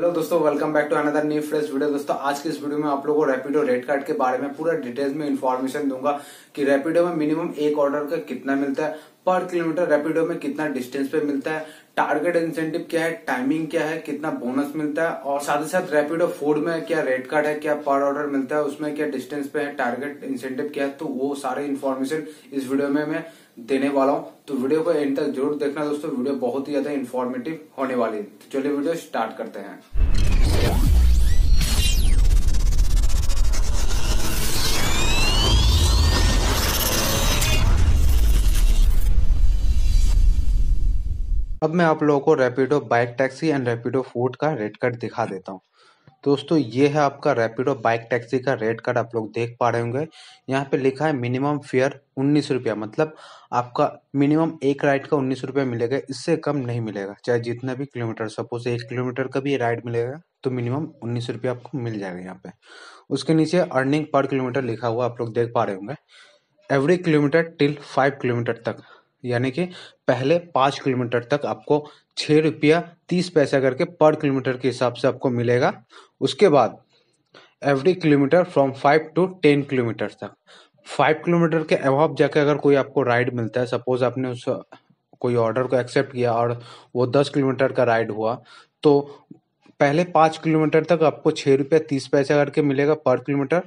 hello दोस्तों welcome back to another new fresh video दोस्तों आज की इस वीडियो में आप लोगों को रैपिडो रेड कार्ड के बारे में पूरा डिटेल्स में इन्फॉर्मेशन दूंगा कि रैपिडो में मिनिमम एक ऑर्डर का कितना मिलता है पर किलोमीटर रैपिडो में कितना डिस्टेंस पे मिलता है टारगेट इंसेंटिव क्या है टाइमिंग क्या है कितना बोनस मिलता है और साथ ही साथ रैपिडो फूड में क्या रेट कार्ड है क्या पर ऑर्डर मिलता है उसमें क्या डिस्टेंस पे है टारगेट इंसेंटिव क्या है तो वो सारे इन्फॉर्मेशन इस वीडियो में मैं देने वाला हूँ तो वीडियो को एंड तक जरूर देखना दोस्तों वीडियो बहुत ही ज्यादा इन्फॉर्मेटिव होने वाली है तो चलिए वीडियो स्टार्ट करते हैं अब मैं आप लोगों को Rapido bike taxi and Rapido food का रेट कार्ड दिखा देता हूँ दोस्तों ये है आपका रैपिडो बाइक टैक्सी का रेट कार्ड आप लोग देख पा रहे होंगे यहाँ पे लिखा है मिनिमम फेयर उन्नीस रुपया मतलब आपका मिनिमम एक राइड का उन्नीस रुपया मिलेगा इससे कम नहीं मिलेगा चाहे जितना भी किलोमीटर सपोज एक किलोमीटर का भी राइड मिलेगा तो मिनिमम उन्नीस रुपया आपको मिल जाएगा यहाँ पे उसके नीचे अर्निंग पर किलोमीटर लिखा हुआ आप लोग देख पा रहे होंगे every kilometre till five kilometre तक यानी कि पहले पाँच किलोमीटर तक आपको छः रुपया तीस पैसा करके पर किलोमीटर के हिसाब से आपको मिलेगा उसके बाद every kilometre from five to ten kilometre तक फाइव किलोमीटर के अभाव जाके अगर कोई आपको राइड मिलता है सपोज आपने उस कोई ऑर्डर को एक्सेप्ट किया और वो दस किलोमीटर का राइड हुआ तो पहले पाँच किलोमीटर तक आपको छः रुपया तीस पैसा करके मिलेगा पर किलोमीटर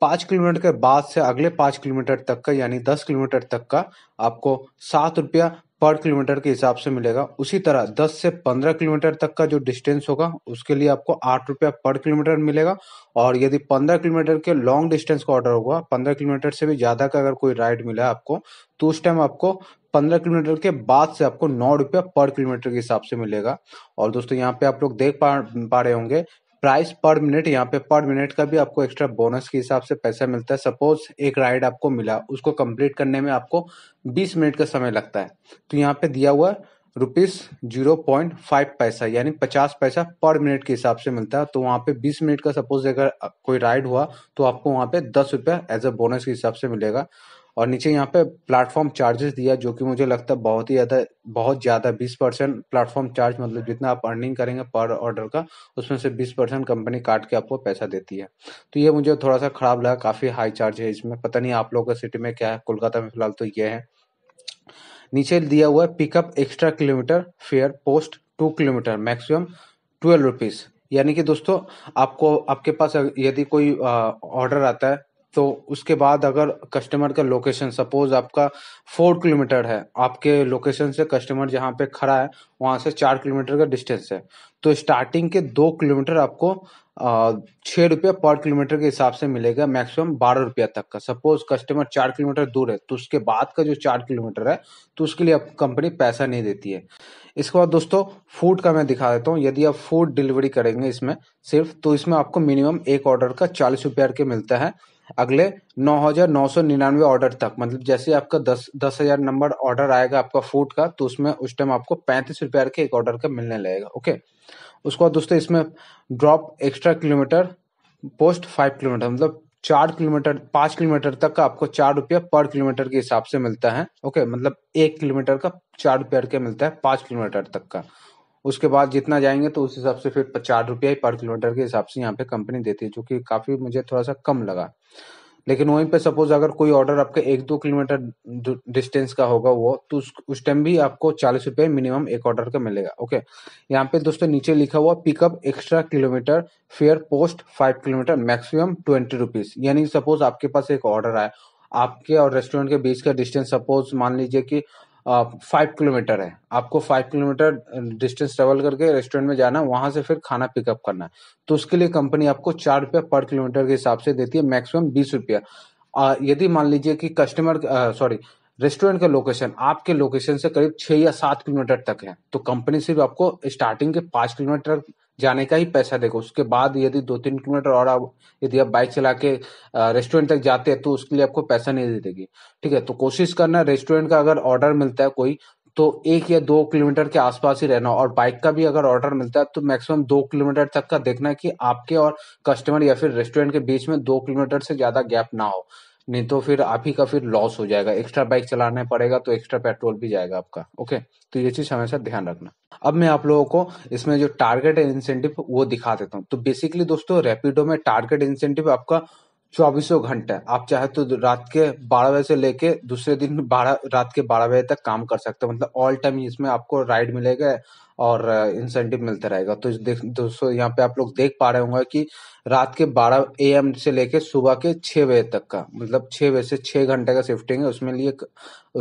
पांच किलोमीटर के बाद से अगले पांच किलोमीटर तक का यानी दस किलोमीटर तक का आपको सात रुपया पर किलोमीटर के हिसाब से मिलेगा उसी तरह 10 से 15 किलोमीटर तक का जो डिस्टेंस होगा उसके लिए आपको आठ रुपया पर किलोमीटर मिलेगा और यदि 15 किलोमीटर के लॉन्ग डिस्टेंस का ऑर्डर होगा 15 किलोमीटर से भी ज़्यादा का अगर कोई राइड मिला आपको तो उस टाइम आपको 15 किलोमीटर के बाद से आपको नौ रुपया पर किलोमीटर के हिसाब से मिलेगा और दोस्तों यहाँ पे आप लोग देख पा पा रहे होंगे प्राइस पर मिनट यहाँ पे पर मिनट का भी आपको एक्स्ट्रा बोनस के हिसाब से पैसा मिलता है सपोज एक राइड आपको मिला उसको कंप्लीट करने में आपको 20 मिनट का समय लगता है तो यहाँ पे दिया हुआ रुपीज जीरो पॉइंट फाइव पैसा यानी पचास पैसा पर मिनट के हिसाब से मिलता है तो वहां पे बीस मिनट का सपोज अगर कोई राइड हुआ तो आपको वहां पे दस रुपया एज अ बोनस के हिसाब से मिलेगा और नीचे यहाँ पे प्लेटफॉर्म चार्जेस दिया जो कि मुझे लगता है बहुत ही ज़्यादा बहुत ज़्यादा बीस परसेंट प्लेटफॉर्म चार्ज मतलब जितना आप अर्निंग करेंगे पर ऑर्डर का उसमें से बीस परसेंट कंपनी काट के आपको पैसा देती है तो ये मुझे थोड़ा सा ख़राब लगा काफ़ी हाई चार्ज है इसमें पता नहीं आप लोगों का सिटी में क्या है कोलकाता में फिलहाल तो ये है नीचे दिया हुआ है pickup extra kilometre fare post two kilometre maximum twelve rupees यानी कि दोस्तों आपको आपके पास यदि कोई ऑर्डर आता है तो उसके बाद अगर कस्टमर का लोकेशन सपोज आपका फोर किलोमीटर है आपके लोकेशन से कस्टमर जहाँ पे खड़ा है वहाँ से चार किलोमीटर का डिस्टेंस है तो स्टार्टिंग के दो किलोमीटर आपको छः रुपये पर किलोमीटर के हिसाब से मिलेगा मैक्सिमम बारह रुपया तक का सपोज कस्टमर चार किलोमीटर दूर है तो उसके बाद का जो चार किलोमीटर है तो उसके लिए आप कंपनी पैसा नहीं देती है इसके बाद दोस्तों फूड का मैं दिखा देता हूँ यदि आप फूड डिलीवरी करेंगे इसमें सिर्फ तो इसमें आपको मिनिमम एक ऑर्डर का चालीस रुपया के मिलता है अगले नौ हज़ार नौ सौ निन्यानवे ऑर्डर तक मतलब जैसे आपका दस दस हज़ार नंबर ऑर्डर आएगा आपका फूड का तो उसमें उस टाइम आपको पैंतीस रुपये के एक ऑर्डर का मिलने लगेगा ओके उसके बाद दोस्तों इसमें drop extra kilometre post five kilometre मतलब चार किलोमीटर पांच किलोमीटर तक का आपको चार रुपया पर किलोमीटर के हिसाब से मिलता है ओके मतलब एक किलोमीटर का चार रुपया मिलता है पांच किलोमीटर तक का उसके बाद जितना जाएंगे तो उस हिसाब से फिर चार रुपया पर किलोमीटर के हिसाब से यहाँ पे कंपनी देती है जो कि काफ़ी मुझे थोड़ा सा कम लगा लेकिन वहीं पे सपोज अगर कोई ऑर्डर आपका एक दो किलोमीटर डिस्टेंस का होगा वो तो उस उस टाइम भी आपको चालीस रुपये मिनिमम एक ऑर्डर का मिलेगा ओके यहाँ पे दोस्तों नीचे लिखा हुआ pickup extra kilometre fare post five kilometre maximum twenty rupees यानी सपोज आपके पास एक ऑर्डर आया आपके और रेस्टोरेंट के बीच का डिस्टेंस सपोज मान लीजिए कि फाइव किलोमीटर है आपको फाइव किलोमीटर डिस्टेंस ट्रेवल करके रेस्टोरेंट में जाना है वहां से फिर खाना पिकअप करना है तो उसके लिए कंपनी आपको चार रुपया पर किलोमीटर के हिसाब से देती है मैक्सिमम बीस रुपया यदि मान लीजिए कि कस्टमर सॉरी रेस्टोरेंट का लोकेशन आपके लोकेशन से करीब छह या सात किलोमीटर तक है तो कंपनी सिर्फ आपको स्टार्टिंग के पांच किलोमीटर जाने का ही पैसा देगा उसके बाद यदि दो तीन किलोमीटर और आप यदि आप बाइक चला के रेस्टोरेंट तक जाते हैं तो उसके लिए आपको पैसा नहीं दे देगी ठीक है तो कोशिश करना रेस्टोरेंट का अगर ऑर्डर मिलता है कोई तो एक या दो किलोमीटर के आसपास ही रहना और बाइक का भी अगर ऑर्डर मिलता है तो मैक्सिमम दो किलोमीटर तक का देखना है कि आपके और कस्टमर या फिर रेस्टोरेंट के बीच में दो किलोमीटर से ज्यादा गैप ना हो नहीं तो फिर आप ही का फिर लॉस हो जाएगा एक्स्ट्रा बाइक चलाने पड़ेगा तो एक्स्ट्रा पेट्रोल भी जाएगा आपका ओके तो ये चीज हमेशा ध्यान रखना अब मैं आप लोगों को इसमें जो टारगेट इंसेंटिव वो दिखा देता हूँ तो बेसिकली दोस्तों रेपिडो में टारगेट इंसेंटिव आपका चौबीसों घंटे आप चाहे तो रात के बारह बजे से लेके दूसरे दिन बारह रात के बारह बजे तक काम कर सकते हो मतलब ऑल टाइम इसमें आपको राइड मिलेगा और इंसेंटिव uh, मिलता रहेगा तो देख दोस्तों यहाँ पे आप लोग देख पा रहे होंगे कि रात के बारह ए एम से लेके सुबह के छह बजे तक का मतलब छह बजे से छः घंटे का शिफ्टिंग है उसमें लिए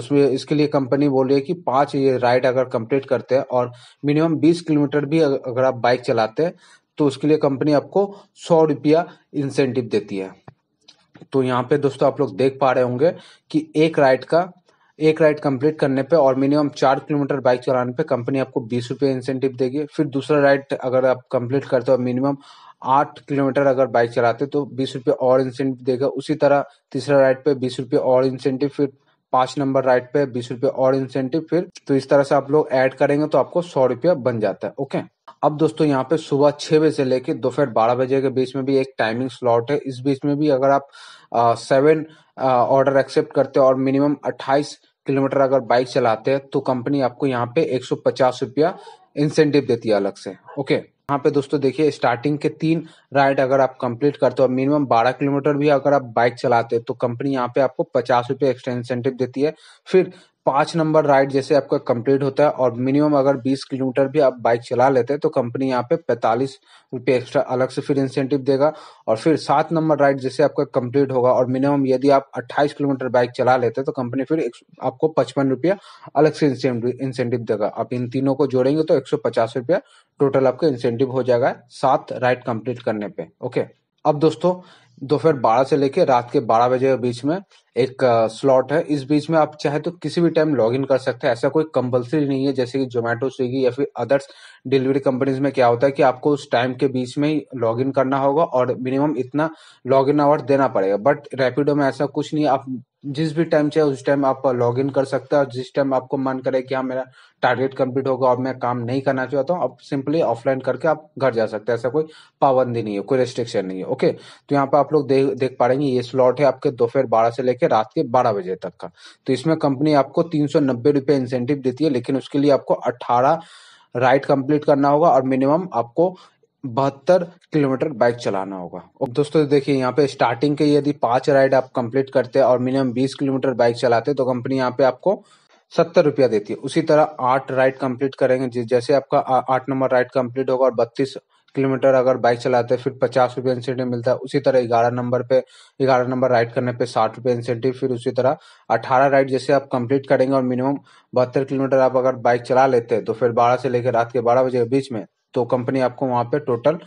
उसमें इसके लिए कंपनी बोल रही है कि पांच ये राइड अगर कंप्लीट करते हैं और मिनिमम बीस किलोमीटर भी अगर आप बाइक चलाते हैं तो उसके लिए कंपनी आपको सौ रुपया इंसेंटिव देती है तो यहाँ पे दोस्तों आप लोग देख पा रहे होंगे कि एक राइड का एक राइड कंप्लीट करने पे और मिनिमम चार किलोमीटर बाइक चलाने पे कंपनी आपको बीस रुपये इंसेंटिव देगी फिर दूसरा राइड अगर आप कंप्लीट करते हो मिनिमम आठ किलोमीटर अगर बाइक चलाते तो बीस रुपये और इंसेंटिव देगा उसी तरह तीसरा राइड पे बीस रुपये और इंसेंटिव फिर पांच नंबर राइड पे बीस रुपये और इंसेंटिव फिर तो इस तरह से आप लोग ऐड करेंगे तो आपको सौ रुपया बन जाता है ओके अब दोस्तों यहाँ पे सुबह छह बजे से लेके दोपहर बारह बजे के बीच में भी एक टाइमिंग स्लॉट है इस बीच में भी अगर आप सेवन ऑर्डर एक्सेप्ट करते हो और मिनिमम अट्ठाईस किलोमीटर अगर बाइक चलाते हैं तो कंपनी आपको यहाँ पे एक सौ पचास रुपया इंसेंटिव देती है अलग से ओके यहाँ पे दोस्तों देखिए स्टार्टिंग के तीन राइड अगर आप कंप्लीट करते हो और मिनिमम बारह किलोमीटर भी अगर आप बाइक चलाते हैं तो कंपनी यहाँ पे आपको पचास रुपये एक्स्ट्रा इंसेंटिव देती है फिर पांच नंबर राइड जैसे आपका कंप्लीट होता है और मिनिमम अगर बीस किलोमीटर भी आप बाइक चला लेते हैं तो कंपनी यहाँ पे पैंतालीस रुपये एक्स्ट्रा अलग से फिर इंसेंटिव देगा और फिर सात नंबर राइड जैसे आपका कंप्लीट होगा और मिनिमम यदि आप अट्ठाईस किलोमीटर बाइक चला लेते हैं तो कंपनी फिर आपको पचपन रुपया अलग से इंसेंटिव देगा आप इन तीनों को जोड़ेंगे तो एक सौ पचास रुपया टोटल आपका इंसेंटिव हो जाएगा सात राइड कंप्लीट करने पे ओके अब दोस्तों दोपहर बारह से लेकर रात के बारह बजे के बीच में एक स्लॉट है इस बीच में आप चाहे तो किसी भी टाइम लॉग इन कर सकते हैं ऐसा कोई कंपलसरी नहीं है जैसे कि जोमेटो स्विगी या फिर अदर्स डिलीवरी कंपनीज में क्या होता है कि आपको उस टाइम के बीच में ही लॉग इन करना होगा और मिनिमम इतना लॉग इन आवर देना पड़ेगा बट रैपिडो में ऐसा कुछ नहीं आप जिस भी टाइम चाहे उस टाइम आप लॉग इन कर सकते हैं और जिस टाइम आपको मन करे कि हाँ मेरा टारगेट कंप्लीट होगा और मैं काम नहीं करना चाहता हूँ आप सिंपली ऑफलाइन करके आप घर जा सकते हैं ऐसा कोई पाबंदी नहीं है कोई रेस्ट्रिक्शन नहीं है ओके तो यहाँ पर आप लोग देख देख पा ये स्लॉट है आपके दोपहर बारह से लेकर रात के बारह बजे तक का तो इसमें कंपनी आपको तीन सौ नब्बे रुपये इंसेंटिव देती है लेकिन उसके लिए आपको अट्ठारह राइट कंप्लीट करना होगा और मिनिमम आपको बहत्तर किलोमीटर बाइक चलाना होगा और दोस्तों देखिए यहाँ पे स्टार्टिंग के यदि पांच राइड आप कंप्लीट करते हैं और मिनिमम बीस किलोमीटर बाइक चलाते हैं तो कंपनी यहाँ पे आपको सत्तर रुपया देती है उसी तरह आठ राइड कंप्लीट करेंगे जैसे आपका आठ नंबर राइड कंप्लीट होगा और बत्तीस किलोमीटर अगर बाइक चलाते हैं फिर पचास रुपये इंसेंटिव मिलता है उसी तरह ग्यारह नंबर पे ग्यारह नंबर राइड करने पे साठ रुपये इंसेंटिव फिर उसी तरह अठारह राइड जैसे आप कंप्लीट करेंगे और मिनिमम बहत्तर किलोमीटर आप अगर बाइक चला लेते हैं तो फिर बारह से लेकर रात के बारह बजे के बीच में तो कंपनी आपको वहां पे टोटल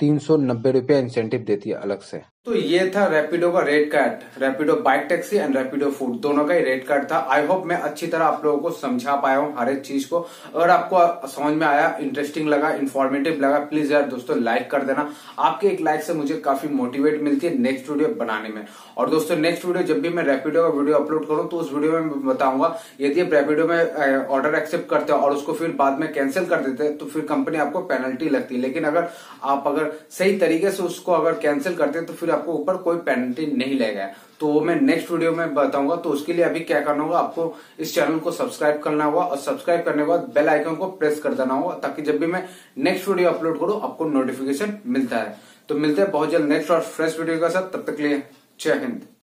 तीन सौ नब्बे रुपया इंसेंटिव देती है अलग से तो ये था रैपिडो का rate card Rapido bike taxi and Rapido food दोनों का ही रेड कार्ड था आई होप मैं अच्छी तरह आप लोगों को समझा पाया हूँ हर एक चीज को अगर आपको समझ में आया इंटरेस्टिंग लगा इन्फॉर्मेटिव लगा प्लीज यार दोस्तों लाइक कर देना आपके एक लाइक से मुझे काफी मोटिवेट मिलती है नेक्स्ट वीडियो बनाने में और दोस्तों नेक्स्ट वीडियो जब भी मैं रेपिडो का वीडियो अपलोड करूँ तो उस वीडियो में बताऊंगा यदि आप रेपिडो में ऑर्डर एक्सेप्ट करते हो और उसको फिर बाद में कैंसिल कर देते तो फिर कंपनी आपको पेनल्टी लगती है लेकिन अगर आप अगर सही तरीके से उसको अगर कैंसिल करते तो फिर आपको ऊपर कोई पेनल्टी नहीं लगेगा तो वो मैं नेक्स्ट वीडियो में बताऊंगा तो उसके लिए अभी क्या करना होगा आपको इस चैनल को सब्सक्राइब करना होगा और सब्सक्राइब करने के बाद बेल आइकन को प्रेस कर देना होगा ताकि जब भी मैं नेक्स्ट वीडियो अपलोड करूं आपको नोटिफिकेशन मिलता है तो मिलते हैं बहुत जल्द नेक्स्ट और फ्रेश वीडियो के साथ तब तक के लिए जय हिंद